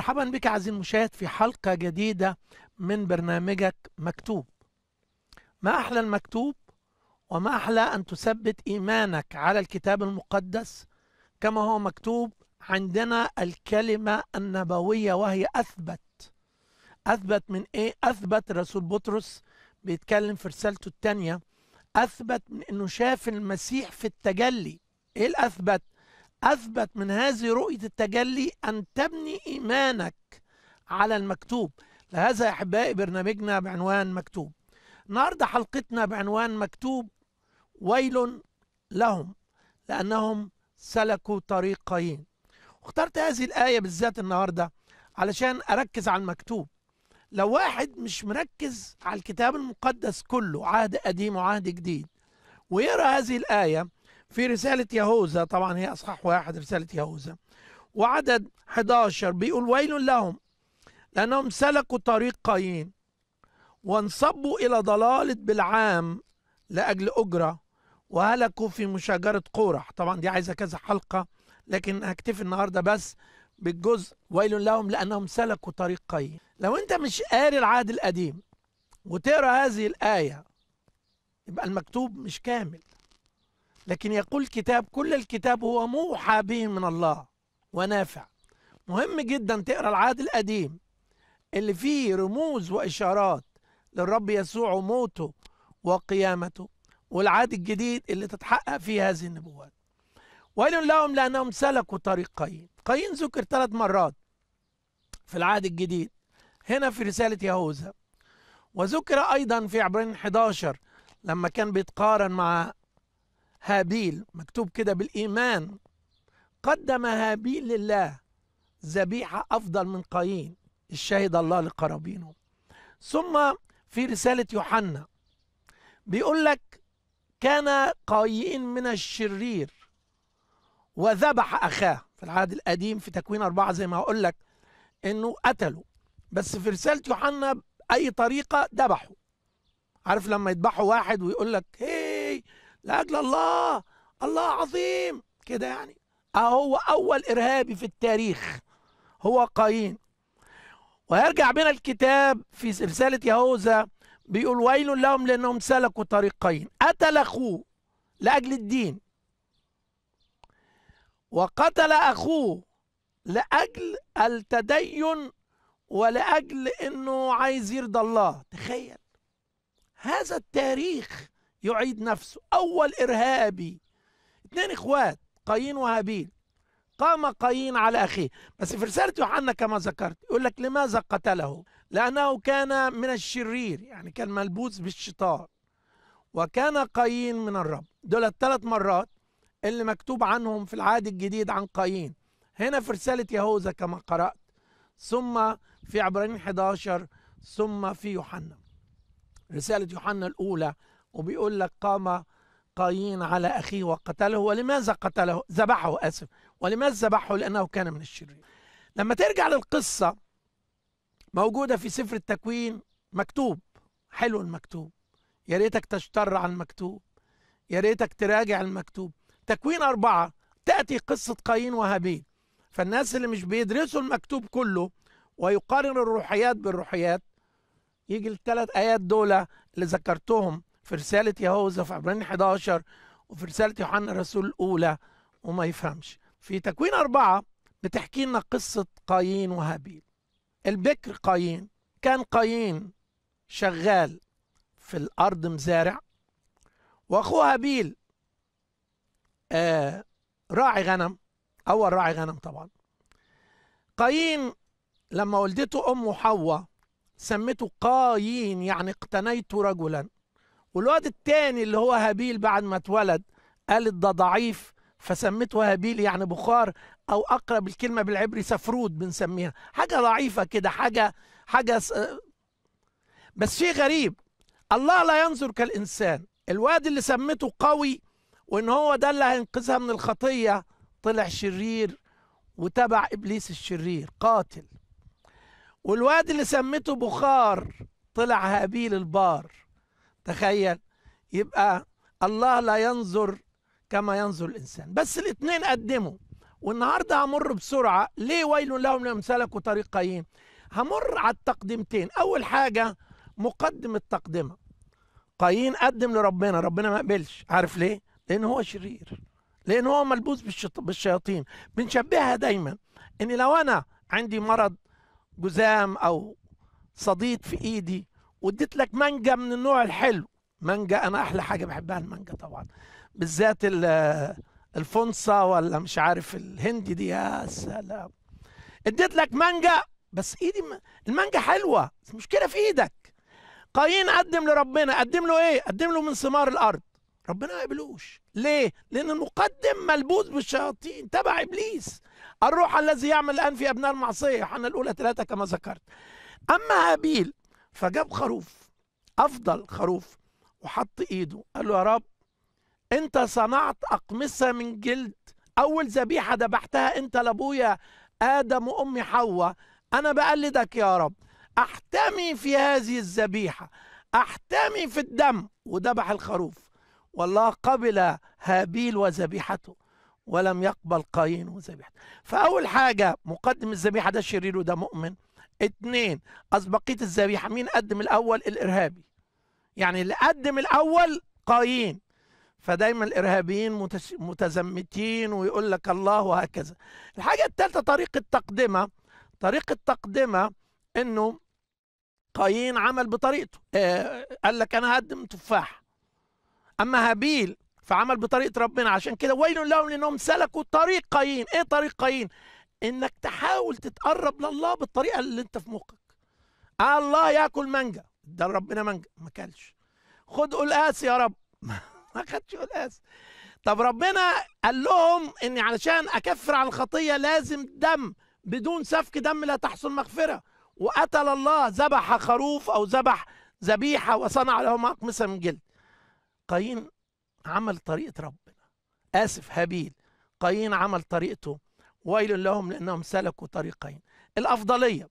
مرحبا بك عزيزي المشاهد في حلقة جديدة من برنامجك مكتوب ما أحلى المكتوب وما أحلى أن تثبت إيمانك على الكتاب المقدس كما هو مكتوب عندنا الكلمة النبوية وهي أثبت أثبت من إيه؟ أثبت رسول بطرس بيتكلم في رسالته الثانية أثبت من أنه شاف المسيح في التجلي إيه الأثبت؟ أثبت من هذه رؤية التجلي أن تبني إيمانك على المكتوب لهذا يا أحبائي برنامجنا بعنوان مكتوب النهاردة حلقتنا بعنوان مكتوب ويل لهم لأنهم سلكوا طريقين اخترت هذه الآية بالذات النهاردة علشان أركز على المكتوب لو واحد مش مركز على الكتاب المقدس كله عهد قديم وعهد جديد ويرى هذه الآية في رسالة يهوذا طبعا هي أصحاح واحد رسالة يهوذا وعدد 11 بيقول ويل لهم لأنهم سلكوا طريق قايين وانصبوا إلى ضلالة بالعام لأجل أجرة وهلكوا في مشاجرة قورح طبعا دي عايزة كذا حلقة لكن هكتفي النهاردة بس بالجزء ويل لهم لأنهم سلكوا طريق قايين لو أنت مش قاري العهد القديم وتقرأ هذه الآية يبقى المكتوب مش كامل لكن يقول الكتاب كل الكتاب هو موحى به من الله ونافع مهم جدا تقرا العهد القديم اللي فيه رموز واشارات للرب يسوع وموته وقيامته والعهد الجديد اللي تتحقق فيه هذه النبوات ويل لهم لانهم سلكوا طريق قايين قايين ذكر ثلاث مرات في العهد الجديد هنا في رسالة يهوذا وذكر أيضا في عبرين 11 لما كان بيتقارن مع هابيل مكتوب كده بالإيمان قدم هابيل لله ذبيحة أفضل من قايين الشهد الله لقرابينه ثم في رسالة يوحنا بيقول لك كان قايين من الشرير وذبح أخاه في العهد القديم في تكوين أربعة زي ما أقول لك إنه قتله بس في رسالة يوحنا أي طريقة ذبحه عارف لما يذبحوا واحد ويقول لك هي لاجل الله الله عظيم كده يعني اهو آه، اول ارهابي في التاريخ هو قايين ويرجع بنا الكتاب في رسالة يهوذا بيقول ويل لهم لأنهم سلكوا طريقين قتل أخوه لأجل الدين وقتل أخوه لأجل التدين ولأجل أنه عايز يرضى الله تخيل هذا التاريخ يعيد نفسه أول إرهابي اتنين إخوات قايين وهابيل قام قايين على أخيه بس في رسالة يوحنا كما ذكرت يقول لك لماذا قتله لأنه كان من الشرير يعني كان ملبوس بالشيطان وكان قايين من الرب دول الثلاث مرات اللي مكتوب عنهم في العهد الجديد عن قايين هنا في رسالة يهوذا كما قرأت ثم في عبرانيين 11 ثم في يوحنا رسالة يوحنا الأولى وبيقول لك قام قايين على أخيه وقتله ولماذا قتله ذبحه آسف ولماذا ذبحه لأنه كان من الشرير لما ترجع للقصة موجودة في سفر التكوين مكتوب حلو المكتوب يا ريتك تشتر عن المكتوب يا ريتك تراجع المكتوب تكوين أربعة تأتي قصة قايين وهابيل فالناس اللي مش بيدرسوا المكتوب كله ويقارن الروحيات بالروحيات يجي الثلاث آيات دول اللي ذكرتهم في رسالة يهوذا في عبرانيين 11 وفي رسالة يوحنا الرسول الأولى وما يفهمش في تكوين أربعة بتحكي لنا قصة قايين وهابيل البكر قايين كان قايين شغال في الأرض مزارع وأخوه هابيل آه راعي غنم أول راعي غنم طبعا قايين لما ولدته أمه حواء سمته قايين يعني اقتنيت رجلا والواد التاني اللي هو هابيل بعد ما اتولد قالت ده ضعيف فسمته هابيل يعني بخار او اقرب الكلمه بالعبري سفرود بنسميها حاجه ضعيفه كده حاجه حاجه بس شيء غريب الله لا ينظر كالانسان الواد اللي سمته قوي وان هو ده اللي هينقذها من الخطيه طلع شرير وتبع ابليس الشرير قاتل والواد اللي سمته بخار طلع هابيل البار تخيل يبقى الله لا ينظر كما ينظر الإنسان بس الاثنين قدموا والنهاردة همر بسرعة ليه ويل لهم لم سلكوا طريق قيم همر على التقدمتين أول حاجة مقدم التقدمة قايين قدم لربنا ربنا ما قبلش عارف ليه لأن هو شرير لأن هو ملبوس بالشياطين بنشبهها دايما إن لو أنا عندي مرض جزام أو صديد في إيدي واديت لك مانجا من النوع الحلو مانجا انا احلى حاجه بحبها المانجا طبعا بالذات الفونسا ولا مش عارف الهندي دي يا سلام اديت لك مانجا بس ايدي المانجا حلوه المشكله في ايدك قايين قدم لربنا قدم له ايه قدم له من ثمار الارض ربنا ما يقبلوش ليه لان المقدم ملبوس بالشياطين تبع ابليس الروح الذي يعمل الان في ابناء المعصيه حنا الاولى ثلاثه كما ذكرت اما هابيل فجاب خروف أفضل خروف وحط إيده قال له يا رب أنت صنعت أقمصة من جلد أول ذبيحة ذبحتها أنت لأبويا آدم وأمي حواء أنا بقلدك يا رب أحتمي في هذه الذبيحة أحتمي في الدم وذبح الخروف والله قبل هابيل وذبيحته ولم يقبل قايين وذبيحته فأول حاجة مقدم الذبيحة ده شرير وده مؤمن اثنين أسبقية الذبيحة مين قدم الأول الإرهابي يعني اللي قدم الأول قايين فدايما الإرهابيين متزمتين ويقول لك الله وهكذا الحاجة الثالثة طريقة تقدمة طريقة تقدمة أنه قايين عمل بطريقته آه قال لك أنا هقدم تفاح أما هابيل فعمل بطريقة ربنا عشان كده ويل لهم لأنهم سلكوا طريق قايين إيه طريق قايين انك تحاول تتقرب لله بالطريقه اللي انت في مخك الله ياكل مانجا ده ربنا مانجا ما كلش خد قلقاس يا رب ما خدش قلقاس طب ربنا قال لهم اني علشان اكفر عن الخطيه لازم دم بدون سفك دم لا تحصل مغفره وقتل الله ذبح خروف او ذبح ذبيحه وصنع لهم اقمصه من جلد قايين عمل طريقه ربنا اسف هابيل قايين عمل طريقته ويل لهم لأنهم سلكوا طريقين الأفضلية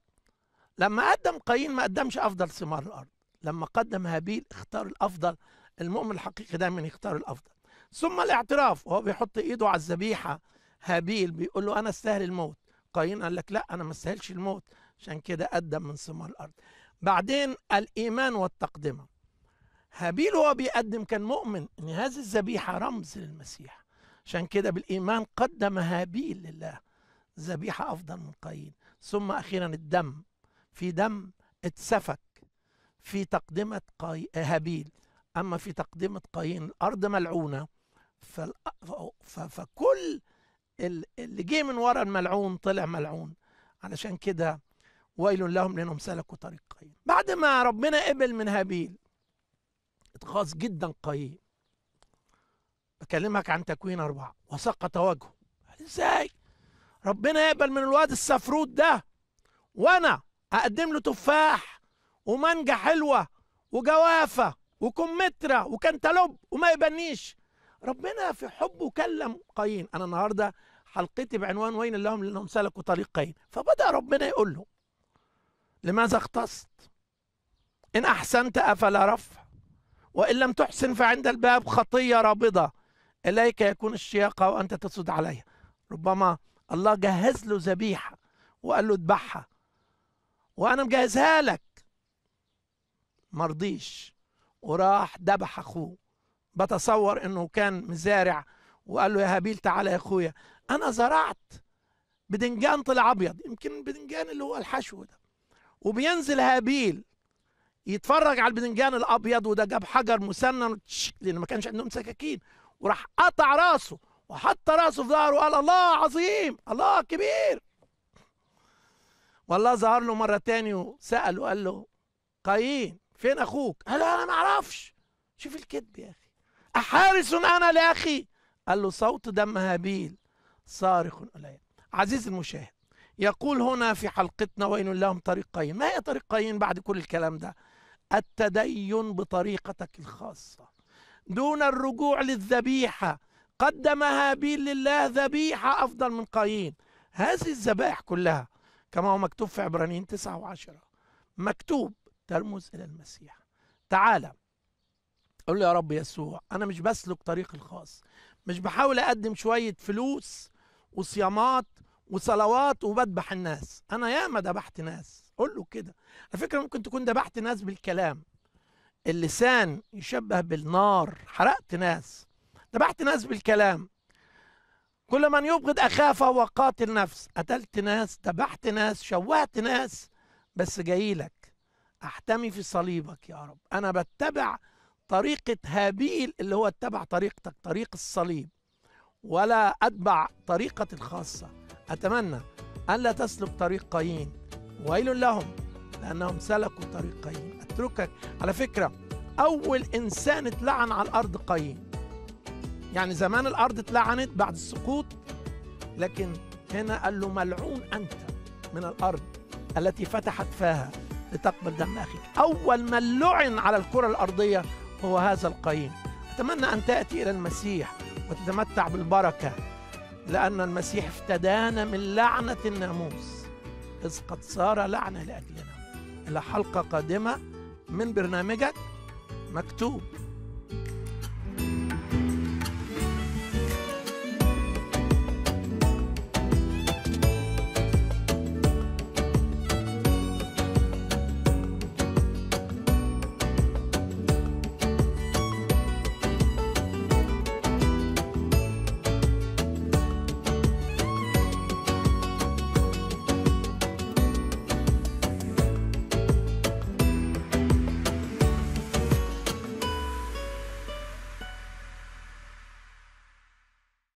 لما قدم قايين ما قدمش أفضل ثمار الأرض لما قدم هابيل اختار الأفضل المؤمن الحقيقي دايما يختار الأفضل ثم الاعتراف وهو بيحط إيده على الذبيحة هابيل بيقول له أنا استاهل الموت قايين قال لك لا أنا ما استاهلش الموت عشان كده قدم من ثمار الأرض بعدين الإيمان والتقدمة هابيل وهو بيقدم كان مؤمن ان هذه الذبيحه رمز للمسيح عشان كده بالإيمان قدم هابيل لله ذبيحة أفضل من قايين ثم أخيرا الدم في دم اتسفك في تقدمة قاي... هابيل أما في تقدمة قايين الأرض ملعونة فال... ف... فكل اللي جه من ورا الملعون طلع ملعون علشان كده ويل لهم لأنهم سلكوا طريق قايين بعد ما ربنا قبل من هابيل اتخاذ جدا قايين بكلمك عن تكوين أربعة وسقط وجهه إزاي ربنا يقبل من الواد السفروت ده وأنا أقدم له تفاح ومانجا حلوة وجوافة وكمترة وكنتالوب وما يبنيش ربنا في حبه كلم قايين أنا النهاردة حلقتي بعنوان وين لهم لأنهم سلكوا طريق قايين فبدأ ربنا يقول له لماذا اختصت إن أحسنت أفلا رفع وإن لم تحسن فعند الباب خطية رابضة إليك يكون الشياقة وأنت تصد عليها ربما الله جهز له ذبيحة وقال له اذبحها وأنا مجهزها لك مرضيش وراح ذبح أخوه بتصور أنه كان مزارع وقال له يا هابيل تعالى يا أخويا أنا زرعت بدنجان طلع أبيض يمكن بدنجان اللي هو الحشو ده وبينزل هابيل يتفرج على البدنجان الابيض وده جاب حجر مسنن لان ما كانش عندهم سكاكين وراح قطع راسه وحط راسه في ظهره وقال الله عظيم الله كبير والله ظهر له مرة تانية وسأل وقال له قايين فين أخوك؟ قال له أنا ما أعرفش شوف الكذب يا أخي أحارس أنا لأخي؟ قال له صوت دم هابيل صارخ إلي عزيزي المشاهد يقول هنا في حلقتنا وين لهم طريقين ما هي طريقين بعد كل الكلام ده التدين بطريقتك الخاصه دون الرجوع للذبيحة قدم هابيل لله ذبيحة أفضل من قايين هذه الذبائح كلها كما هو مكتوب في عبرانيين تسعة وعشرة مكتوب ترمز إلى المسيح تعالى قول له يا رب يسوع أنا مش بسلك طريقي الخاص مش بحاول أقدم شوية فلوس وصيامات وصلوات وبذبح الناس أنا ياما ذبحت ناس قول له كده على فكرة ممكن تكون ذبحت ناس بالكلام اللسان يشبه بالنار حرقت ناس ذبحت ناس بالكلام كل من يبغض أخاه فهو قاتل نفس قتلت ناس ذبحت ناس شوهت ناس بس جايلك أحتمي في صليبك يا رب أنا بتبع طريقة هابيل اللي هو اتبع طريقتك طريق الصليب ولا أتبع طريقة الخاصة أتمنى ألا تسلك طريق قايين ويل لهم لأنهم سلكوا طريق قايين أتركك على فكرة أول إنسان اتلعن على الأرض قايين يعني زمان الأرض اتلعنت بعد السقوط لكن هنا قال له ملعون أنت من الأرض التي فتحت فاها لتقبل دم أخيك أول من لعن على الكرة الأرضية هو هذا القايين أتمنى أن تأتي إلى المسيح وتتمتع بالبركة لأن المسيح افتدانا من لعنة الناموس إذ قد صار لعنة لأجلنا لحلقة قادمة من برنامجك مكتوب